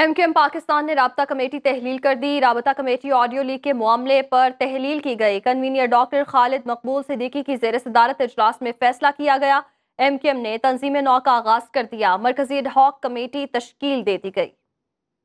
M Q M Pakistan ने रबता committee तहलील कर दी रबता कमेटी ऑडियो लीक के मामले पर तहलील की गई कन्वीनियर डॉक्टर खालिद मकबूल सिद्दीकी की जेर सदारत अजलास में फैसला किया गया एम क्यू एम ने तंजीम नौ का आगाज कर दिया मरकजी हॉक कमेटी तश्कील दे दी गई